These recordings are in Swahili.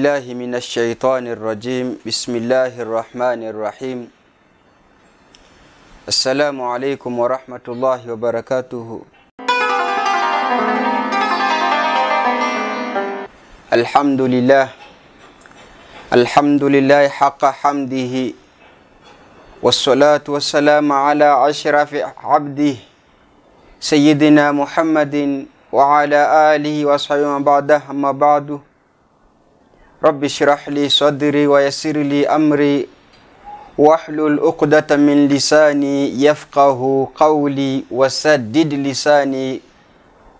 بالله من الشيطان الرجيم بسم الله الرحمن الرحيم السلام عليكم ورحمة الله وبركاته الحمد لله الحمد لله حق حمده والصلاة والسلام على أشرف عبده سيدنا محمد وعلى آله وصحبه بعده أما بعده rabi shrah li sadri wayasir li amri wahlul uqdata min lisani yafqahu qawli wasadid lisani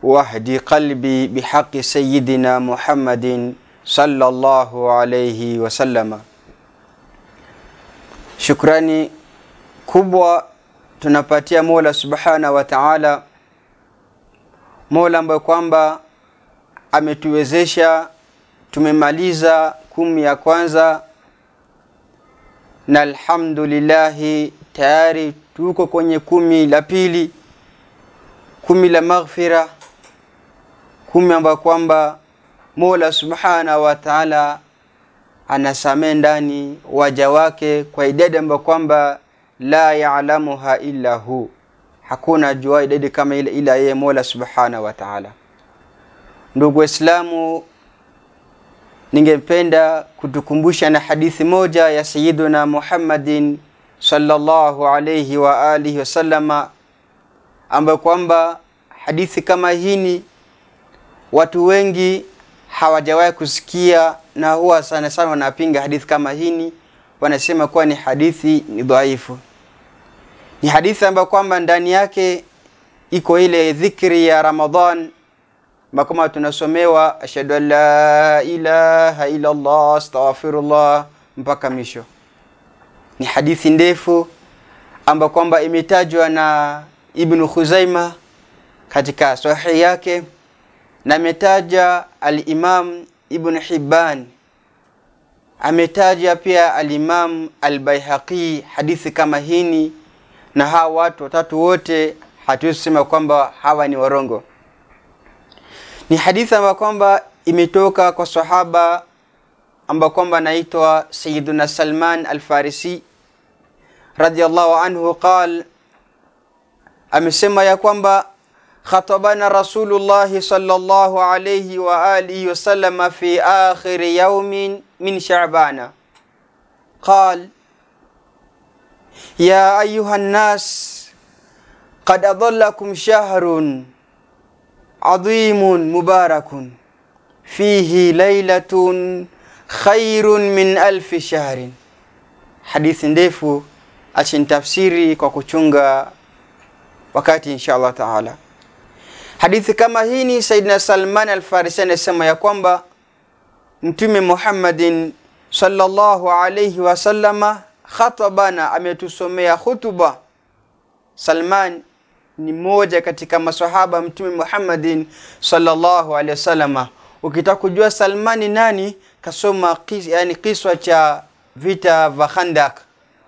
wahdi qalbi bihaqi sayidina muhammadin sallallahu alayhi wasallama. Shukrani kubwa tunapatia Mola subhanahu wa ta'ala, Mola ambaye kwamba ametuwezesha tumemaliza kumi ya kwanza na alhamdulillahi tayari tuko kwenye kumi la pili kumi la maghfira kumi ambayo kwamba mola subhanahu wa taala anasamee ndani waja wake kwa idadi ambayo kwamba la yaalamuha illa hu hakuna jua idadi kama ile ila yeye mola subhanahu wa taala ndugu waislamu ningependa kutukumbusha na hadithi moja ya Sayyiduna Muhammadin sallallahu alayhi wa alihi wasallama, ambayo kwamba hadithi kama hini watu wengi hawajawahi kusikia, na huwa sana sana wanapinga hadithi kama hini, wanasema kuwa ni hadithi ni dhaifu. Ni hadithi ambayo kwamba ndani yake iko ile dhikri ya Ramadhan makoma tunasomewa ashhadu an la ilaha illa Allah astaghfirullah mpaka mwisho. Ni hadithi ndefu amba kwamba imetajwa na Ibn Khuzaima katika sahihi yake na ametaja al-Imam Ibn Hibban ametaja pia al-Imam al hadithi kama hini, na hawa watu watatu wote hatuwezi kusema kwamba hawa ni warongo. Ni hadithi ambayo kwamba imetoka kwa sahaba ambayo kwamba anaitwa Sayyiduna Salman Al-Farisi radiyallahu anhu qal, amesema ya kwamba khatabana Rasulullahi sallallahu alayhi wa alihi wa wasallam fi akhiri yaumin min Shaabana qal ya ayuha nnas qad adallakum shahrun adhimun mubarakun fihi lailatun khairun min alfi shahrin, hadithi ndefu achinitafsiri kwa kuchunga wakati insha Allah taala. Hadithi kama hii ni Saidina Salman Alfarisi anasema ya kwamba Mtume Muhammadin sallallahu alayhi wasallama khatabana, ametusomea khutuba. Salman ni moja katika maswahaba Mtume Muhammadin sallallahu alaihi wasallam. Ukitaka kujua Salmani nani, kasoma yani kiswa cha vita vya Khandak,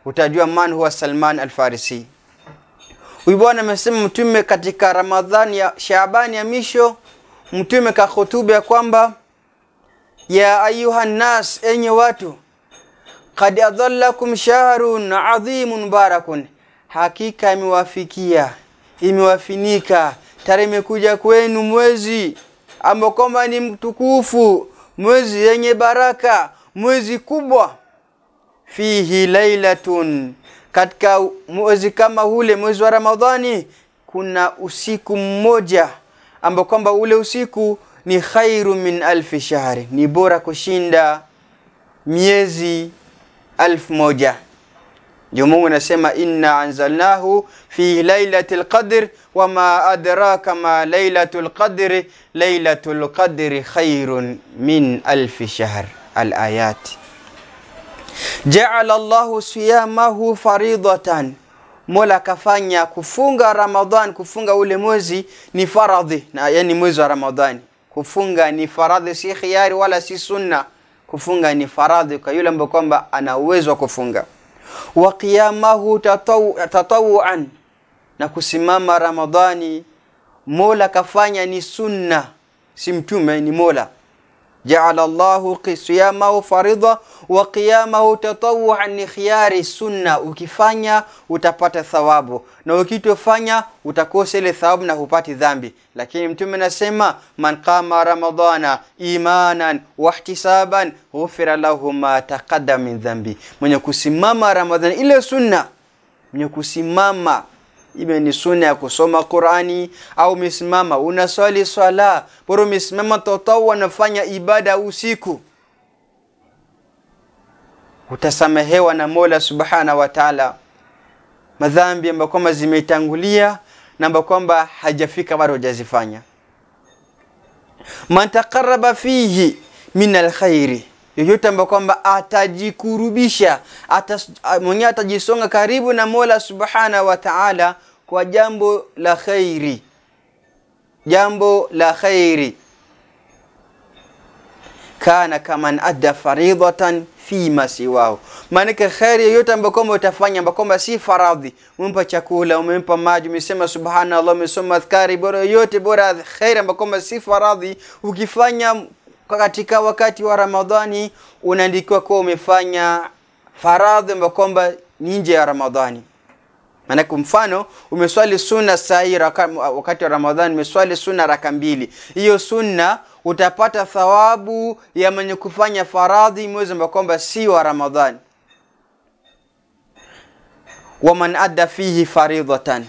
utajua man huwa Salman Alfarisi. Huyu bwana amesema Mtume katika Ramadhani ya Shaabani ya misho, Mtume ka ya kwamba ya ayuha nas, enye watu, kad adhallakum shahrun adhimun barakun, hakika imewafikia imewafinika tarehe imekuja kwenu mwezi ambao kwamba ni mtukufu mwezi yenye baraka mwezi kubwa fihi lailatun katika mwezi kama ule mwezi wa ramadhani kuna usiku mmoja ambao kwamba ule usiku ni khairu min alfi shahri ni bora kushinda miezi alfu moja ndio Mungu anasema inna anzalnahu fi lailatul qadr wama adraka ma lailatul qadr lailatul qadri khairun min alfi shahr alayat Jaala Allahu siyamahu faridatan, Mola kafanya kufunga Ramadhan, kufunga ule mwezi ni faradhi, na yani mwezi wa Ramadhani kufunga ni faradhi, si khiari wala si sunna. Kufunga ni faradhi kwa yule ambaye kwamba ana uwezo wa kufunga wa qiyamahu tatawuan na kusimama ramadhani mola kafanya ni sunna si mtume ni mola jaala Allahu qiyamahu faridha wa qiyamahu tatawuan ni khiyari sunna. Ukifanya utapata thawabu na ukitofanya utakosa ile thawabu na hupati dhambi. Lakini Mtume anasema man qama ramadhana imanan wahtisaban ghufira lahu ma taqaddama min dhambi, mwenye kusimama Ramadhani ile sunna, mwenye kusimama iwe ni sunna ya kusoma Qurani au umesimama unaswali swala, bora umesimama tatawu wanafanya ibada usiku, utasamehewa na Mola Subhana wa Taala madhambi ambayo kwamba zimetangulia na ambayo kwamba hajafika bado hajazifanya. man taqarraba fihi min alkhairi yoyote ambayo kwamba atajikurubisha atas, mwenyewe atajisonga karibu na mola subhanahu wa taala kwa jambo la khairi jambo la khairi kana kaman adda faridhatan fima siwahu. Maanake kheri yoyote ambayo kwamba utafanya ambayo kwamba si faradhi, umempa chakula, umempa maji, umesema subhanallah, umesoma adhkari bora yoyote bora, kheri ambayo kwamba si faradhi, ukifanya katika wakati wa Ramadhani unaandikiwa kuwa umefanya faradhi ambayo kwamba ni nje ya Ramadhani. Maanake mfano umeswali sunna sahi wakati wa Ramadhani, umeswali sunna raka mbili, hiyo sunna utapata thawabu ya mwenye kufanya faradhi mwezi ambao kwamba si wa Ramadhani. waman adda fihi faridhatan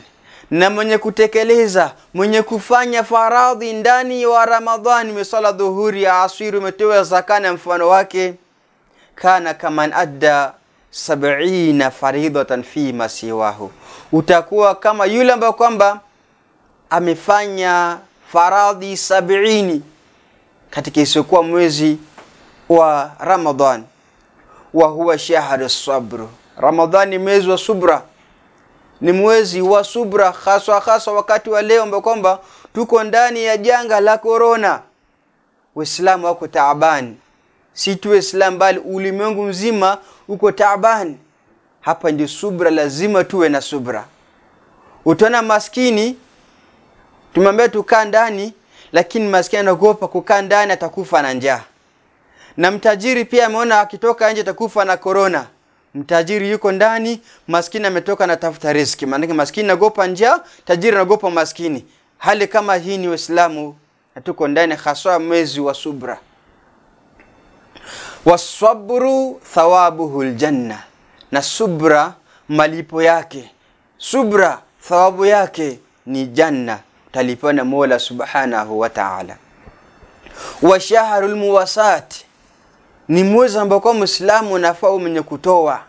na mwenye kutekeleza mwenye kufanya faradhi ndani wa ramadhani umesala dhuhuri ya aswiri umetoa zakana mfano wake kana kaman adda sabina faridatan fi masiwahu utakuwa kama yule ambaye kwamba amefanya faradhi sabini katika isiyokuwa mwezi wa Ramadhani, wa huwa shahru sabru ramadhani mwezi wa subra ni mwezi wa subra haswa haswa wakati wa leo ambao kwamba tuko ndani ya janga la korona waislamu wako taabani si tu islam bali ulimwengu mzima uko taabani hapa ndio subra lazima tuwe na subra utaona maskini tumwambia tukaa ndani lakini maskini anaogopa kukaa ndani atakufa na njaa na mtajiri pia ameona akitoka nje atakufa na korona mtajiri yuko ndani, maskini ametoka anatafuta riski. Maanake maskini nagopa njaa, tajiri nagopa maskini. Hali kama hii ni Uislamu na tuko ndani, haswa mwezi wa subra. Wasabru thawabuhu ljanna, na subra malipo yake, subra thawabu yake ni janna, talipiwa na Mola subhanahu wa taala. lmuwasati ni mwezi ambao kwa Muislamu unafaa mwenye kutoa,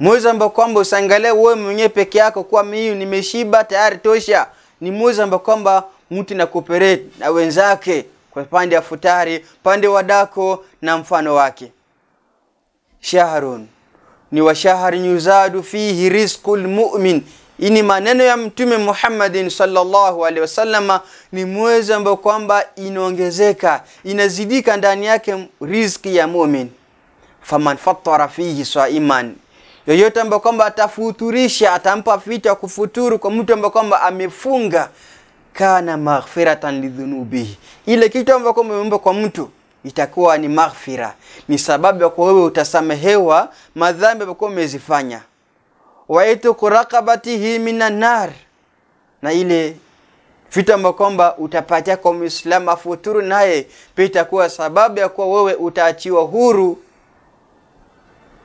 mwezi ambao kwamba usangalie wewe mwenyewe peke yako kwa mimi nimeshiba tayari tosha. Ni mwezi ambao kwamba mtu na cooperate na wenzake kwa pande ya futari, pande wa dako na mfano wake. Shahrun ni wa shahri yuzadu fihi rizqul mu'min hii ni maneno ya Mtume Muhammadin sallallahu alaihi wasallama. Ni mwezi ambao kwamba inaongezeka inazidika ndani yake riziki ya mumin. Faman fatara fihi saiman, yoyote ambao kwamba atafuturisha, atampa fita kufuturu kwa mtu ambao kwamba amefunga, kana maghfiratan lidhunubihi, ile kitu ambao kwamba umeomba kwa mtu itakuwa ni maghfira, ni sababu ya kwa wewe utasamehewa madhambi ambayo umezifanya waituku rakabatihi minan nar na ile vitu ambavyo kwamba utapatia kwa Muislamu afuturu naye pia itakuwa sababu ya kuwa wewe utaachiwa huru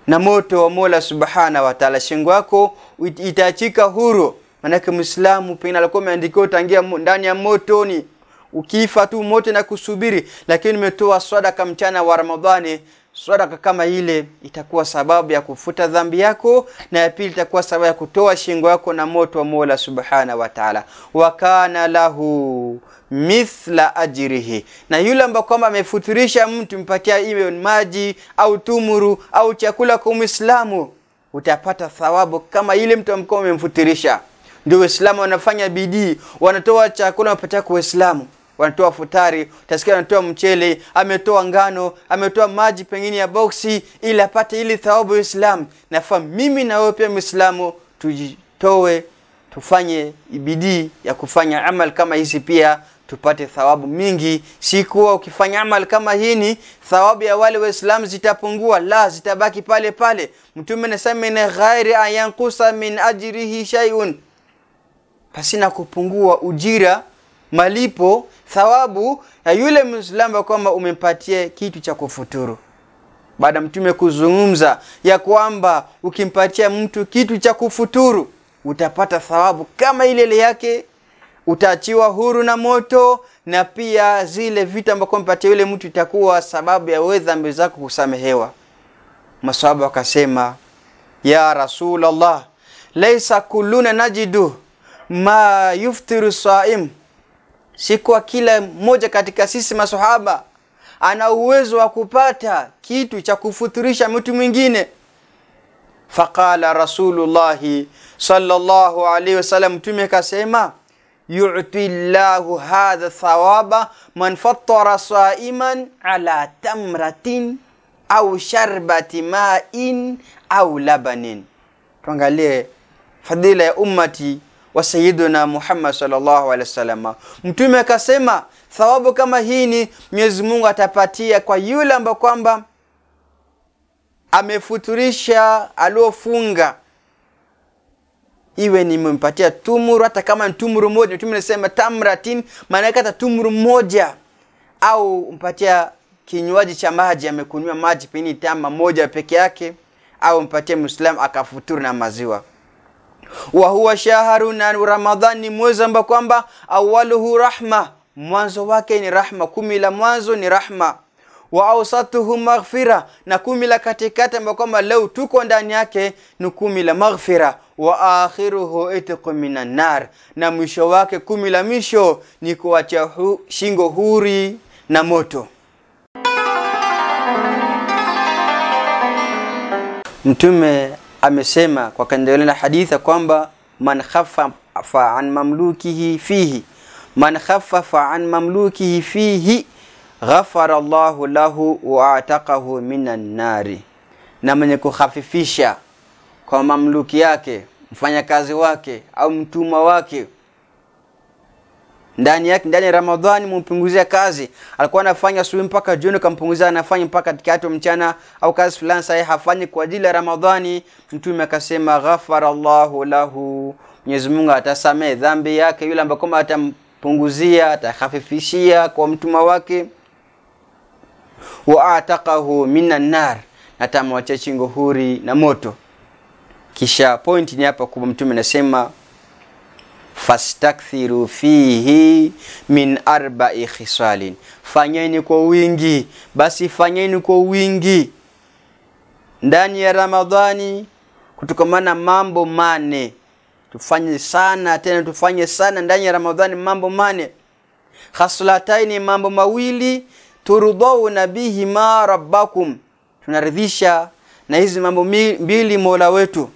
na moto wa Mola Subhana wa Shingo yako itaachika huru, maanake Muislamu pengine alikuwa ameandikiwa utangia ndani ya motoni, ukifa tu moto na kusubiri, lakini umetoa sadaka mchana wa Ramadhani Sadaka kama ile itakuwa sababu ya kufuta dhambi yako, na ya pili itakuwa sababu ya kutoa shingo yako na moto wa Mola subhana wa Ta'ala. Wa kana lahu mithla ajrihi, na yule ambaye kwamba amefuturisha mtu, mpatia iwe maji au tumuru au chakula kwa Muislamu, utapata thawabu kama ile mtu ambaye amemfuturisha. Ndio Waislamu wanafanya bidii, wanatoa chakula, wanapatia kwa Waislamu wanatoa futari utasikia anatoa mchele ametoa ngano ametoa maji pengine ya boksi ili apate ili thawabu ya islam nafaa mimi na wewe pia Muislamu tujitoe tufanye bidii ya kufanya amal kama hizi pia tupate thawabu mingi si kuwa ukifanya amal kama hini thawabu ya wale waislamu zitapungua la zitabaki pale pale mtume anasema ina ghairi ayankusa min ajrihi shayun pasina kupungua ujira malipo thawabu ya yule muislamu kwamba umempatia kitu cha kufuturu baada mtume kuzungumza ya kwamba ukimpatia mtu kitu cha kufuturu utapata thawabu kama ile ile yake utaachiwa huru na moto na pia zile vitu ambako mpatia yule mtu itakuwa sababu ya wewe dhambi zako kusamehewa masahaba wakasema ya rasulullah laisa kulluna najidu ma yuftiru saim si kwa kila mmoja katika sisi masohaba ana uwezo wa kupata kitu cha kufuturisha mtu mwingine faqala rasulullahi sallallahu alaihi wasallam mtume akasema yu'ti llahu hadha thawaba man fattara saiman ala tamratin au sharbati ma'in au labanin tuangalie fadhila ya ummati wa sayiduna Muhammad sallallahu alaihi wasallam. Mtume akasema thawabu kama hii ni Mwenyezi Mungu atapatia kwa yule ambaye kwamba amefuturisha aliofunga iwe nimempatia tumuru hata kama ni tumuru moja mtume anasema tamratin maana yake hata tumuru moja au mpatia kinywaji cha maji amekunywa maji pini tama moja peke yake au mpatie muislamu akafuturu na maziwa wa huwa shaharu na ramadhan ni mwezi ambao kwamba awaluhu rahma mwanzo wake ni rahma kumi la mwanzo ni rahma wa ausatuhu maghfira na kumi la katikati ambao kwamba leo tuko ndani yake ni kumi la maghfira wa akhiruhu itqu minan nar na mwisho wake kumi la mwisho ni kuacha hu, shingo huri na moto Mtume amesema kwa kaendelea na hadithi kwamba man khaffafa an mamlukihi fihi man khaffafa an mamlukihi fihi ghafara llahu lahu wa ataqahu minan nari, na mwenye kuhafifisha kwa mamluki yake mfanyakazi wake au mtumwa wake ndani yake ndani ya Ramadhani mumpunguzia kazi. Alikuwa anafanya asubuhi mpaka jioni, kampunguzia anafanya mpaka katikati mchana, au kazi fulani sahihi hafanyi kwa ajili ya Ramadhani. Mtume akasema ghafara Allahu lahu, Mwenyezi Mungu atasamehe dhambi yake yule ambaye kama atampunguzia, atahafifishia kwa mtuma wake, wa ataqahu minan nar, na atamwacha chingo huri na moto. Kisha pointi ni hapa kwa Mtume anasema fastakthiru fihi min arba'i khisalin, fanyeni kwa wingi, basi fanyeni kwa wingi ndani ya Ramadhani kutokamana mambo mane. Tufanye sana tena, tufanye sana ndani ya Ramadhani mambo mane, khaslataini, mambo mawili, turudhauna bihima rabbakum, tunaridhisha na hizi mambo mbili mola wetu,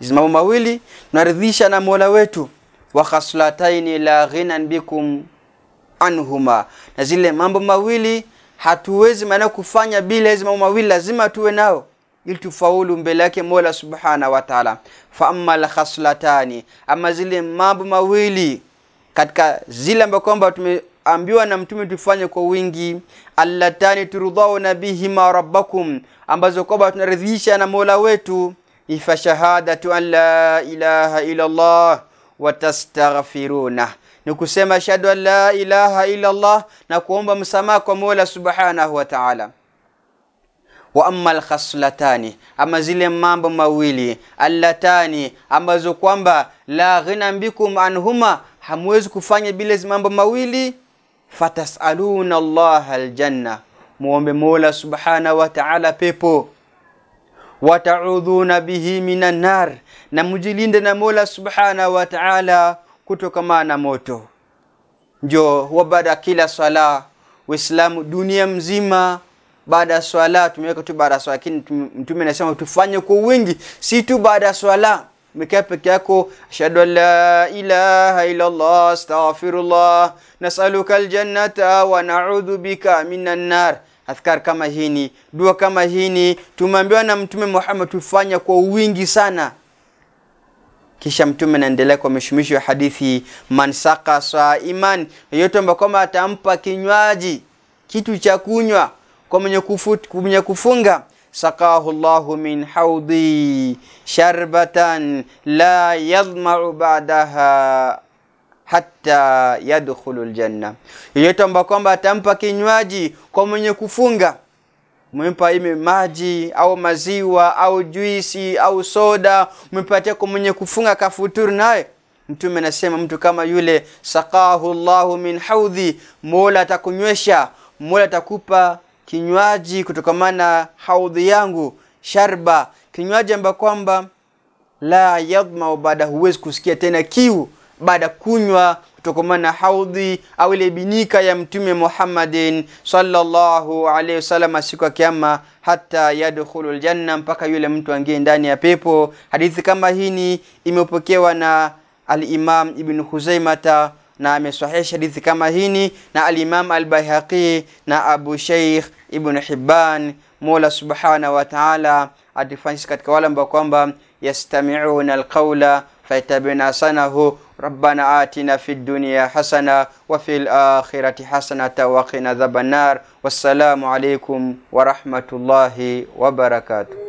hizi mambo mawili tunaridhisha na mola wetu wa khaslataini la ghinan bikum anhuma, na zile mambo mawili hatuwezi maana kufanya bila hizo mambo mawili, lazima tuwe nao ili tufaulu mbele yake Mola subhana wa Ta'ala. Fa amma khaslatani, ama zile mambo mawili katika zile ambazo kwamba tumeambiwa na mtume tufanye kwa wingi, allatani turudhauna bihima rabbakum, ambazo kwamba tunaridhisha na Mola wetu, ifa shahadatu an la ilaha illa Allah watastaghfiruna ni kusema ashhadu an la ilaha illa Allah na kuomba msamaha kwa Mola subhanahu wa ta'ala wa amma alkhaslatani, ama zile mambo mawili allatani, ambazo kwamba la ghina bikum anhuma, hamwezi kufanya bila mambo mawili. Fatasaluna Allah aljanna, muombe Mola subhanahu wa ta'ala pepo wataudhuna bihi minan nar na mujilinde na Mola subhana wa Ta'ala kutokamana moto njo baada kila swala Uislamu dunia mzima baada ya swala tumeweka tu baada ya swala lakini mtume anasema tufanye kwa wingi si tu baada ya swala umekaa peke yako ashhadu an la ilaha illa Allah astaghfirullah nasaluka aljannata wa na'udhu bika minan nar Adhkar kama hini, dua kama hini tumeambiwa na Mtume Muhammad tufanya kwa wingi sana. Kisha Mtume anaendelea kwa mishumisho ya hadithi, man saka saiman, yeyote ambaye kwamba atampa kinywaji kitu cha kunywa kwa mwenye kufunga sakahu llahu min haudhi sharbatan la yadhmau ba'daha hatta yadkhulu ljanna, yeyote amba kwamba atampa kinywaji kwa mwenye kufunga, mwempa ime maji au maziwa au juisi au soda, mwempatia kwa mwenye kufunga kafuturu naye Mtume anasema mtu kama yule, sakahu llahu min haudhi, Mola atakunywesha, Mola atakupa kinywaji kutokamana haudhi yangu, sharba, kinywaji amba kwamba la yadhma baada, huwezi kusikia tena kiu baada kunywa kutokana na haudhi au ile binika ya mtume Muhammadin sallallahu alaihi wasallam siku ya kiyama, hata yadkhulu aljanna, mpaka yule mtu angie ndani ya pepo. Hadithi kama hii imepokewa na alimam Ibn Khuzaimata na amesahihisha hadithi kama hini na alimam Albayhaqi na Abu Sheikh Ibn Hibban. Mola subhana wa ta'ala atufanyishe katika wale ambao kwamba yastami'una alqawla فاتبعنا سنه ربنا آتنا في الدنيا حسنة وفي الآخرة حسنة وقنا ذاب النار والسلام عليكم ورحمة الله وبركاته